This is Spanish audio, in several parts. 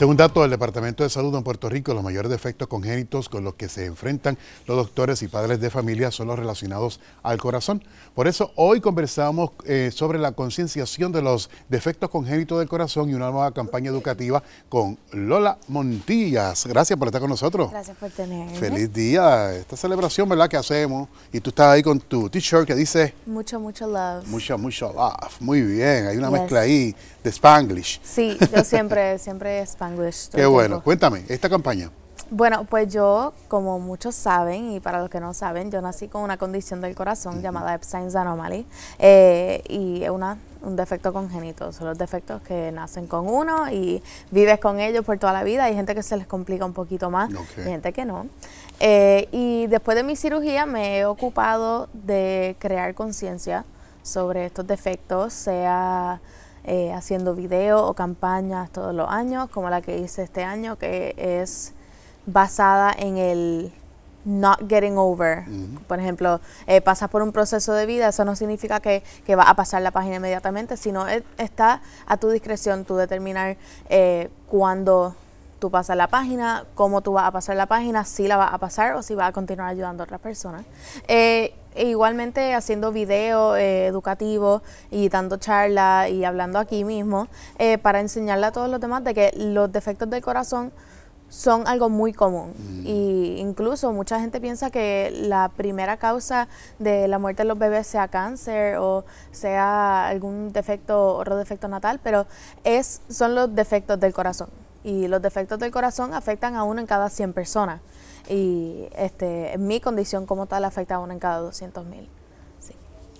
Según datos del Departamento de Salud en Puerto Rico, los mayores defectos congénitos con los que se enfrentan los doctores y padres de familia son los relacionados al corazón. Por eso hoy conversamos eh, sobre la concienciación de los defectos congénitos del corazón y una nueva campaña educativa con Lola Montillas. Gracias por estar con nosotros. Gracias por tenerme. Feliz día. Esta celebración, ¿verdad? Que hacemos. Y tú estás ahí con tu t-shirt que dice... Mucho, mucho love. Mucho, mucho love. Muy bien. Hay una mezcla ahí de Spanglish. Sí, yo siempre, siempre Spanglish. Qué bueno, cuéntame, esta campaña. Bueno, pues yo, como muchos saben, y para los que no saben, yo nací con una condición del corazón llamada Epstein's Anomaly, eh, y una, un defecto congénito. Son los defectos que nacen con uno y vives con ellos por toda la vida. Hay gente que se les complica un poquito más, gente que no. Eh, y después de mi cirugía me he ocupado de crear conciencia sobre estos defectos, sea eh, haciendo videos o campañas todos los años, como la que hice este año, que es basada en el not getting over. Por ejemplo, eh, pasas por un proceso de vida, eso no significa que, que va a pasar la página inmediatamente, sino e, está a tu discreción tú determinar eh, cuándo tú pasas la página, cómo tú vas a pasar la página, si la vas a pasar o si vas a continuar ayudando a otras personas. Eh, e igualmente haciendo videos eh, educativos y dando charlas y hablando aquí mismo eh, para enseñarle a todos los demás de que los defectos del corazón son algo muy común. Mm. Y incluso mucha gente piensa que la primera causa de la muerte de los bebés sea cáncer o sea algún defecto, otro defecto natal, pero es, son los defectos del corazón y los defectos del corazón afectan a uno en cada 100 personas y este, en mi condición como tal afecta a uno en cada 200 mil.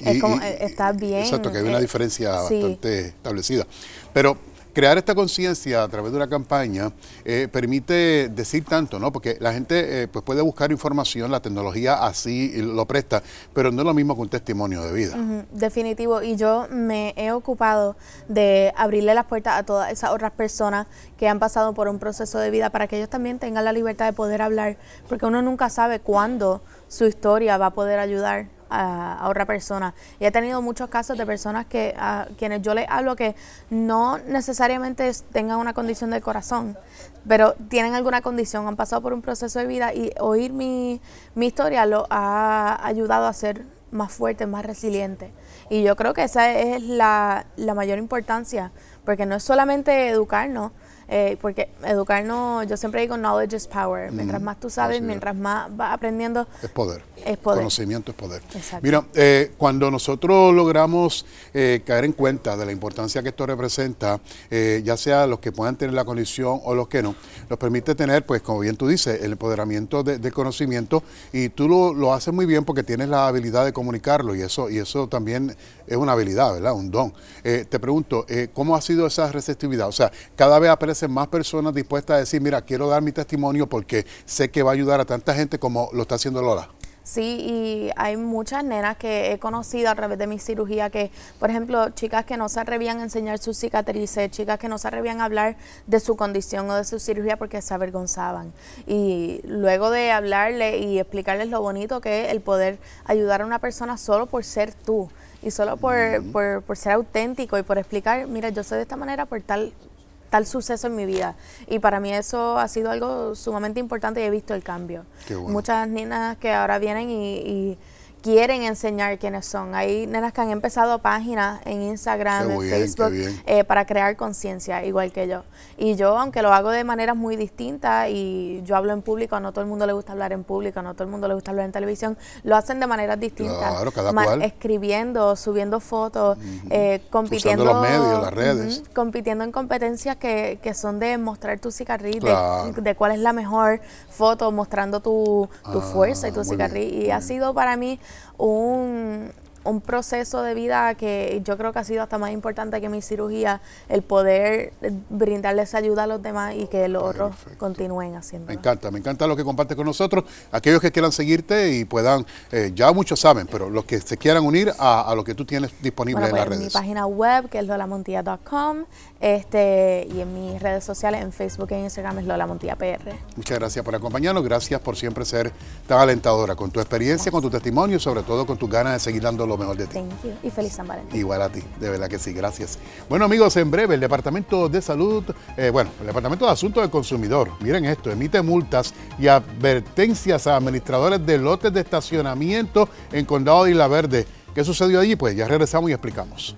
E, está bien. Exacto, que hay una eh, diferencia bastante establecida. Pero crear esta conciencia a través de una campaña eh, permite decir tanto, ¿no? Porque la gente eh, pues puede buscar información, la tecnología así lo presta, pero no es lo mismo que un testimonio de vida. definitivo, y yo me he ocupado de abrirle las puertas a todas esas otras personas que han pasado por un proceso de vida para que ellos también tengan la libertad de poder hablar, porque uno nunca sabe cuándo su historia va a poder ayudar a, otra persona. Y he tenido muchos casos de personas que a quienes yo les hablo que no necesariamente tengan una condición del corazón, pero tienen alguna condición, han pasado por un proceso de vida y oír mi, mi historia lo ha ayudado a ser más fuerte, más resiliente. Y yo creo que esa es la mayor importancia, porque no es solamente educarnos, eh, porque educarnos, yo siempre digo, knowledge is power. Mm, mientras más tú sabes, mientras más vas aprendiendo. Es poder. Conocimiento es poder. Exacto. Mira, eh, cuando nosotros logramos eh, caer en cuenta de la importancia que esto representa, ya sea los que puedan tener la condición o los que no, nos permite tener, pues como bien tú dices, el empoderamiento de, conocimiento y tú lo, lo, haces muy bien porque tienes la habilidad de comunicarlo y eso, y eso también es una habilidad, ¿verdad? Un don. te pregunto, ¿cómo ha sido esa receptividad? O sea, cada vez aparece más personas dispuestas a decir, mira, quiero dar mi testimonio porque sé que va a ayudar a tanta gente como lo está haciendo Lola. Sí, y hay muchas nenas que he conocido a través de mi cirugía que, por ejemplo, chicas que no se atrevían a enseñar sus cicatrices, chicas que no se atrevían a hablar de su condición o de su cirugía porque se avergonzaban. Y luego de hablarle y explicarles lo bonito que es el poder ayudar a una persona solo por ser tú y solo por, por, ser auténtico y por explicar, mira, yo soy de esta manera por tal tal suceso en mi vida. Y para mí eso ha sido algo sumamente importante y he visto el cambio. Muchas niñas que ahora vienen y quieren enseñar quiénes son. Hay nenas que han empezado páginas en Instagram, en Facebook, eh, para crear conciencia, igual que yo. Y yo, aunque lo hago de maneras muy distintas y yo hablo en público, no todo el mundo le gusta hablar en público, no todo el mundo le gusta hablar en televisión, lo hacen de maneras distintas. Claro, Escribiendo, subiendo fotos, eh, compitiendo. los medios, las redes. compitiendo en competencias que, que, son de mostrar tu cicatriz, de, cuál es la mejor foto, mostrando tu, ah, fuerza y tu cigarrillo y ha sido para mí un, un proceso de vida que yo creo que ha sido hasta más importante que mi cirugía, el poder brindarles ayuda a los demás y que los otros continúen haciendo. Me encanta, me encanta lo que compartes con nosotros. Aquellos que quieran seguirte y puedan, eh, ya muchos saben, pero los que se quieran unir a, lo que tú tienes disponible en las redes. Pues, en mi página web, que es lolamontilla.com, este, y en mis redes sociales, en Facebook e Instagram, es Lola PR. Muchas gracias por acompañarnos, gracias por siempre ser tan alentadora con tu experiencia, con tu testimonio y sobre todo con tus ganas de seguir dando lo mejor de ti. Y feliz San Valentín. Igual a ti, de verdad que sí, gracias. Bueno amigos, en breve el Departamento de Salud, eh, bueno, el Departamento de Asuntos del Consumidor, miren esto, emite multas y advertencias a administradores de lotes de estacionamiento en Condado de Isla Verde. ¿Qué sucedió allí? Pues ya regresamos y explicamos.